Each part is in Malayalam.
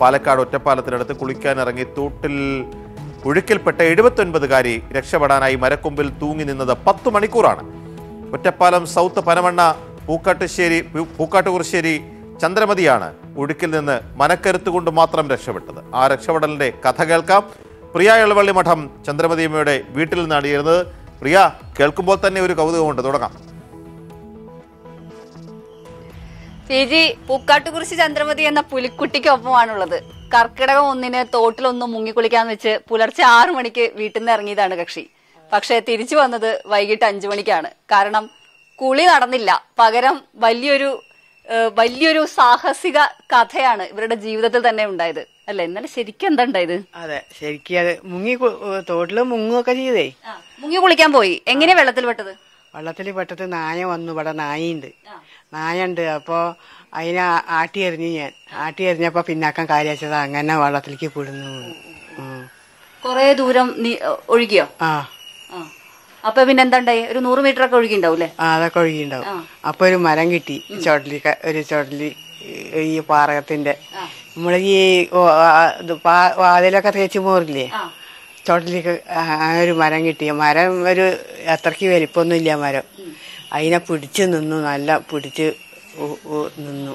പാലക്കാട് ഒറ്റപ്പാലത്തിനടുത്ത് കുളിക്കാനിറങ്ങി തൂട്ടിൽ ഒഴുക്കിൽപ്പെട്ട എഴുപത്തൊൻപതുകാരി രക്ഷപ്പെടാനായി മരക്കൊമ്പിൽ തൂങ്ങി നിന്നത് പത്ത് മണിക്കൂറാണ് ഒറ്റപ്പാലം സൗത്ത് പനമണ്ണ പൂക്കാട്ടുശ്ശേരി പൂക്കാട്ടുകുറിശ്ശേരി ചന്ദ്രമതിയാണ് ഒഴുക്കിൽ നിന്ന് മനക്കരുത്ത് കൊണ്ട് മാത്രം രക്ഷപ്പെട്ടത് ആ രക്ഷപ്പെടലിൻ്റെ കഥ കേൾക്കാം പ്രിയ ഇളവള്ളി മഠം ചന്ദ്രമതിയമ്മയുടെ വീട്ടിൽ നിന്നാണ് ഇരുന്നത് പ്രിയ കേൾക്കുമ്പോൾ തന്നെ ഒരു കൗതുകമുണ്ട് തുടങ്ങാം പി ജി പൂക്കാട്ടുകുറിശി ചന്ദ്രമതി എന്ന പുലിക്കുട്ടിക്കൊപ്പമാണുള്ളത് കർക്കിടകം ഒന്നിന് തോട്ടിലൊന്ന് മുങ്ങിക്കുളിക്കാന്ന് വെച്ച് പുലർച്ചെ ആറു മണിക്ക് വീട്ടിൽ നിന്ന് ഇറങ്ങിയതാണ് കക്ഷി പക്ഷെ തിരിച്ചു വന്നത് വൈകിട്ട് അഞ്ചു മണിക്കാണ് കാരണം കുളി നടന്നില്ല പകരം വലിയൊരു വലിയൊരു സാഹസിക കഥയാണ് ഇവരുടെ ജീവിതത്തിൽ തന്നെ ഉണ്ടായത് അല്ലെ എന്നാലും ശരിക്കും എന്താ ഉണ്ടായത് അതെ ശരിക്കും അത് മുങ്ങി തോട്ടില് മുങ്ങുകൊക്കെ ചെയ്തേ മുങ്ങി കുളിക്കാൻ പോയി എങ്ങനെ വെള്ളത്തിൽ പെട്ടത് വെള്ളത്തിൽ പെട്ടത് നായ വന്നു ഇവിടെ നായുണ്ട് നായണ്ട് അപ്പോൾ അതിനെ ആട്ടി എറിഞ്ഞു ഞാൻ ആട്ടി എറിഞ്ഞപ്പോൾ പിന്നാക്കം കാര്യച്ചത് അങ്ങനെ വള്ളത്തിലേക്ക് പിടുന്നു കുറേ ദൂരം ഒഴുകിയോ ആ അപ്പൊ പിന്നെ എന്താണ്ടായി ഒരു നൂറ് മീറ്റർ ഒക്കെ ഒഴുകിണ്ടാവൂലേ ആ അതൊക്കെ ഒഴുകിണ്ടാവും അപ്പൊ ഒരു മരം കിട്ടി ചോട്ടിലി ഒരു ചോട്ടിലി ഈ പാറകത്തിന്റെ നമ്മൾ ഈ വാതിലൊക്കെ തേച്ച് മോറില്ലേ തോട്ടത്തിലേക്ക് ഒരു മരം കിട്ടിയ മരം ഒരു അത്രയ്ക്ക് വലിപ്പമൊന്നുമില്ല മരം അതിനെ പിടിച്ച് നിന്നു നല്ല പിടിച്ച് നിന്നു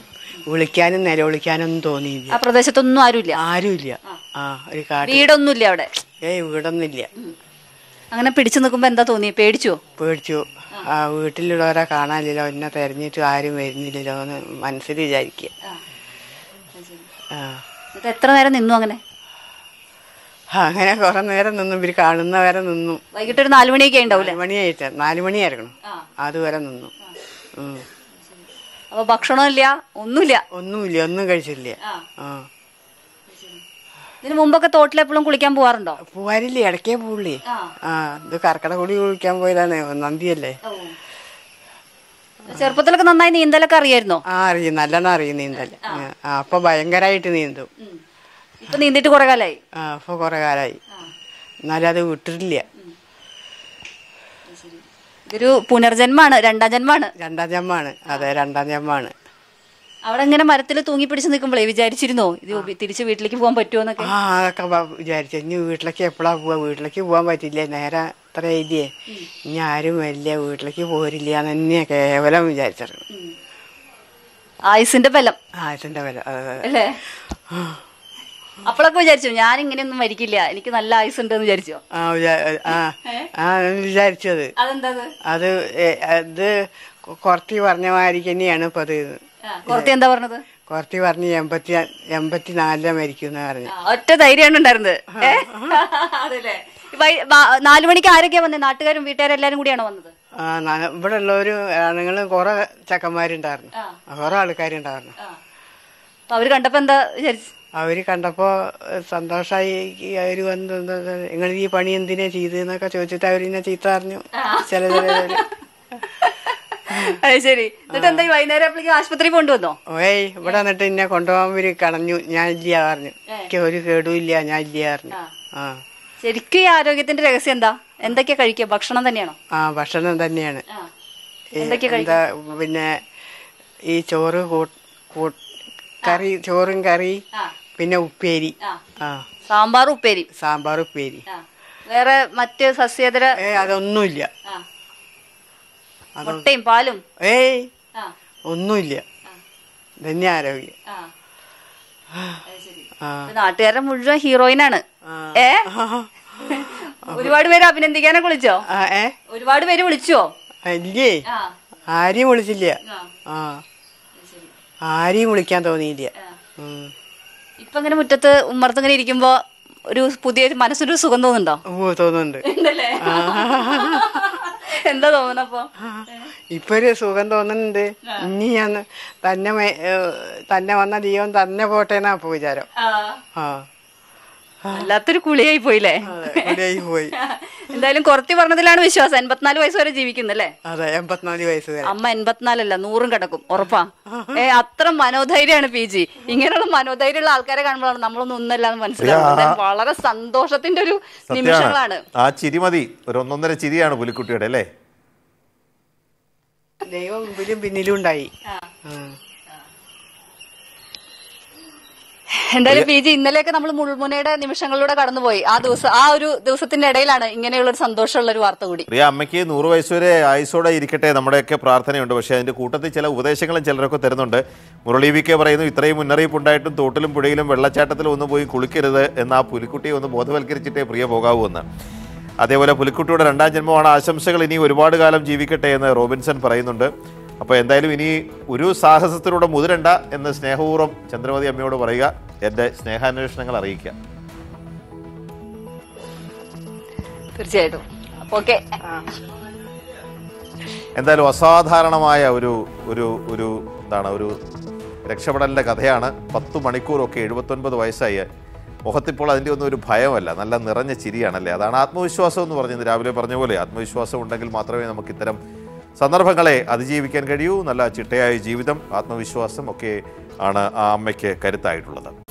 വിളിക്കാനും നിലവിളിക്കാനൊന്നും തോന്നിയില്ല ആ പ്രദേശത്തൊന്നും ആരുമില്ല ആരുമില്ല ആ ഒരു വീടൊന്നുമില്ല അവിടെ ഏയ് വീടൊന്നുമില്ല അങ്ങനെ പിടിച്ചു നിൽക്കുമ്പോ എന്താ തോന്നി പേടിച്ചോ പേടിച്ചു ആ വീട്ടിലുള്ളവരെ കാണാനില്ലല്ലോ എന്നെ തെരഞ്ഞിട്ട് ആരും വരുന്നില്ലല്ലോ എന്ന് മനസ്സിൽ വിചാരിക്കുക എത്ര നേരം നിന്നു അങ്ങനെ അങ്ങനെ കുറെ നേരം നിന്നു ഇവര് കാണുന്നവരെ നിന്നു വൈകിട്ട് ഒരു നാലുമണിയൊക്കെ ഉണ്ടാവില്ല മണിയായിട്ട് നാലുമണിയായിരുന്നു അതുവരെ നിന്നു അപ്പൊ ഭക്ഷണമില്ല ഒന്നുമില്ല ഒന്നുമില്ല ഒന്നും കഴിച്ചില്ല ആ ഇതിന് മുമ്പൊക്കെ എപ്പോഴും കുളിക്കാൻ പോവാറുണ്ടോ പോവാറില്ലേ ഇടയ്ക്കേ പോവുള്ളേ ആ ഇത് കർക്കട കൂടി കുളിക്കാൻ പോയതാണ് നന്ദിയല്ലേ ചെറുപ്പത്തിലൊക്കെ നന്നായി നീന്തലൊക്കെ അറിയായിരുന്നോ ആ അറിയും നല്ലതാ അറിയും നീന്തൽ അപ്പൊ ഭയങ്കരായിട്ട് നീന്തും ഇപ്പൊ നീന്തിട്ട് കുറെ കാലായി ആ ഇപ്പൊ കാലായി എന്നാലും അത് വിട്ടിട്ടില്ല ഇതൊരു പുനർജന്മാണ് രണ്ടാം ജന്മാണ് രണ്ടാം ജന്മാണ് അതെ രണ്ടാം ജന്മാണ് അവിടെ ഇങ്ങനെ മരത്തിൽ തൂങ്ങി പിടിച്ച് നിൽക്കുമ്പോഴേ വിചാരിച്ചിരുന്നോ ഇത് തിരിച്ച് വീട്ടിലേക്ക് പോകാൻ എന്നൊക്കെ ആ വിചാരിച്ചു ഇനി വീട്ടിലേക്ക് എപ്പോഴാ പോവാ വീട്ടിലേക്ക് പോകാൻ പറ്റില്ല നേരെ അത്ര എഴുതിയേ ഇനി ആരും വല്ല വീട്ടിലേക്ക് പോരില്ല എന്ന് തന്നെയാ കേവലം വിചാരിച്ചറിയും ആയുസിന്റെ ബലം ആയുസിന്റെ ബലം അതെ അല്ലേ അപ്പോഴൊക്കെ വിചാരിച്ചു ഞാൻ ഇങ്ങനെയൊന്നും മരിക്കില്ല എനിക്ക് നല്ല ആയുസ് ഉണ്ടെന്ന് വിചാരിച്ചോ ആ ആ വിചാരിച്ചത് അത് അത് കൊറത്തി പറഞ്ഞ മാതിരി തന്നെയാണ് ഇപ്പൊ അത് എന്താ പറഞ്ഞത് കൊറത്തി പറഞ്ഞ് എൺപത്തി എൺപത്തിനാലിലെ മരിക്കും എന്ന് പറഞ്ഞു ഒറ്റ ധൈര്യമാണ് ഉണ്ടായിരുന്നത് അതല്ലേ നാലു മണിക്ക് ആരൊക്കെയാ വന്നത് നാട്ടുകാരും വീട്ടുകാരും എല്ലാരും കൂടിയാണ് വന്നത് ഇവിടെ ഉള്ളവര് ആണുങ്ങളും കൊറേ ചക്കന്മാരുണ്ടായിരുന്നു കൊറേ ആൾക്കാരുണ്ടായിരുന്നു അവര് കണ്ടപ്പോ എന്താ വിചാരിച്ചു അവർ കണ്ടപ്പോൾ സന്തോഷമായി അവർ വന്ന് നിങ്ങൾ ഈ പണി എന്തിനാ ചെയ്തെന്നൊക്കെ ചോദിച്ചിട്ട് അവരിന്നെ ചീത്ത അറിഞ്ഞു ചില ചില ശരി എന്നിട്ട് എന്താ വൈകുന്നേരം അപ്പോഴേക്ക് ആശുപത്രി കൊണ്ടുവന്നോ ഓയ് ഇവിടെ എന്നിട്ട് എന്നെ കൊണ്ടുപോകാൻ ഇവര് കണഞ്ഞു ഞാൻ ഇല്ല പറഞ്ഞു എനിക്ക് ഒരു കേടും ഞാൻ ഇല്ല പറഞ്ഞു ആ ശരിക്കും ആരോഗ്യത്തിന്റെ രഹസ്യം എന്താ എന്തൊക്കെയാ കഴിക്കുക ഭക്ഷണം തന്നെയാണോ ആ ഭക്ഷണം തന്നെയാണ് എന്താ പിന്നെ ഈ ചോറ് കറി ചോറും കറി പിന്നെ ഉപ്പേരി ആ സാമ്പാർ ഉപ്പേരി സാമ്പാർ ഉപ്പേരി വേറെ മറ്റ് സസ്യേതര അതൊന്നുമില്ല മുട്ടയും പാലും ഏയ് ഒന്നുമില്ല തന്നെ ആരോഗ്യം നാട്ടുകാരുടെ മുഴുവൻ ആണ് ഏ ഒരുപാട് പേര് അഭിനന്ദിക്കാനൊക്കെ വിളിച്ചോ ഒരുപാട് പേര് വിളിച്ചോ അല്ലേ ആരെയും വിളിച്ചില്ല ആ ആരെയും വിളിക്കാൻ തോന്നിയില്ല ഇപ്പൊ ഇങ്ങനെ മുറ്റത്ത് ഉമ്മർത്തിങ്ങനെ ഇരിക്കുമ്പോ ഒരു പുതിയ മനസ്സിനൊരു സുഖം തോന്നുന്നുണ്ടോ ഓ തോന്നുന്നുണ്ട് എന്താ തോന്നണപ്പോ ഇപ്പൊ ഒരു സുഖം തോന്നുന്നുണ്ട് ഇനി ഞാൻ തന്നെ തന്നെ വന്ന ദൈവം തന്നെ പോട്ടെ എന്നാ അപ്പൊ വിചാരം ആ വല്ലാത്തൊരു കുളിയായി പോയില്ലേ അതെ, പോയി എന്തായാലും കുറത്തി പറഞ്ഞതിലാണ് വിശ്വാസം എൺപത്തിനാല് വയസ്സ് വരെ ജീവിക്കുന്നല്ലേ അതെ എൺപത്തിനാല് വയസ്സ് വരെ അമ്മ എൺപത്തിനാലല്ല നൂറും കിടക്കും ഉറപ്പാ ഏ അത്ര മനോധൈര്യമാണ് പി ജി ഇങ്ങനെയുള്ള മനോധൈര്യമുള്ള ആൾക്കാരെ കാണുമ്പോഴാണ് നമ്മളൊന്നും ഒന്നല്ല എന്ന് മനസ്സിലാവുന്നത് വളരെ സന്തോഷത്തിന്റെ ഒരു നിമിഷങ്ങളാണ് ആ ചിരിമതി ഒരു ഒന്നൊന്നര ചിരിയാണ് പുലിക്കുട്ടിയുടെ അല്ലേ ദൈവം മുമ്പിലും പിന്നിലും ഉണ്ടായി എന്തായാലും ബി ജി ഇന്നലെയൊക്കെ നമ്മൾ മുൾമുനയുടെ നിമിഷങ്ങളിലൂടെ കടന്നുപോയി ആ ദിവസം ആ ഒരു ദിവസത്തിന്റെ ഇടയിലാണ് ഇങ്ങനെയുള്ള ഒരു സന്തോഷമുള്ള ഒരു വാർത്ത കൂടി പ്രിയ അമ്മയ്ക്ക് നൂറ് വയസ്സുവരെ ആയുസോടെ ഇരിക്കട്ടെ നമ്മുടെയൊക്കെ പ്രാർത്ഥനയുണ്ട് പക്ഷേ അതിന്റെ കൂട്ടത്തിൽ ചില ഉപദേശങ്ങളും ചിലരൊക്കെ തരുന്നുണ്ട് മുരളി വി കെ പറയുന്നു ഇത്രയും മുന്നറിയിപ്പ് ഉണ്ടായിട്ടും തോട്ടിലും പുഴയിലും വെള്ളച്ചാട്ടത്തിലും ഒന്ന് പോയി കുളിക്കരുത് എന്ന് ആ പുലിക്കുട്ടിയെ ഒന്ന് ബോധവൽക്കരിച്ചിട്ടേ പ്രിയ പോകാവൂ എന്ന് അതേപോലെ പുലിക്കുട്ടിയുടെ രണ്ടാം ജന്മമാണ് ആശംസകൾ ഇനി ഒരുപാട് കാലം ജീവിക്കട്ടെ എന്ന് റോബിൻസൺ പറയുന്നുണ്ട് അപ്പോൾ എന്തായാലും ഇനി ഒരു സാഹസത്തിലൂടെ മുതിരണ്ട എന്ന് സ്നേഹപൂർവ്വം ചന്ദ്രമതി അമ്മയോട് പറയുക എന്റെ സ്നേഹാന്വേഷണങ്ങൾ അറിയിക്കാം തീർച്ചയായിട്ടും എന്തായാലും അസാധാരണമായ ഒരു ഒരു ഒരു എന്താണ് ഒരു രക്ഷപ്പെടലിന്റെ കഥയാണ് പത്ത് മണിക്കൂറൊക്കെ എഴുപത്തൊൻപത് വയസ്സായി മുഖത്തിപ്പോൾ അതിൻ്റെ ഒന്നും ഒരു ഭയമല്ല നല്ല നിറഞ്ഞ ചിരിയാണല്ലേ അതാണ് ആത്മവിശ്വാസം എന്ന് പറഞ്ഞത് രാവിലെ പറഞ്ഞ പോലെ ആത്മവിശ്വാസം ഉണ്ടെങ്കിൽ മാത്രമേ നമുക്ക് ഇത്തരം സന്ദർഭങ്ങളെ അതിജീവിക്കാൻ കഴിയൂ നല്ല ചിട്ടയായ ജീവിതം ആത്മവിശ്വാസം ഒക്കെ ആണ് ആ അമ്മയ്ക്ക് കരുത്തായിട്ടുള്ളത്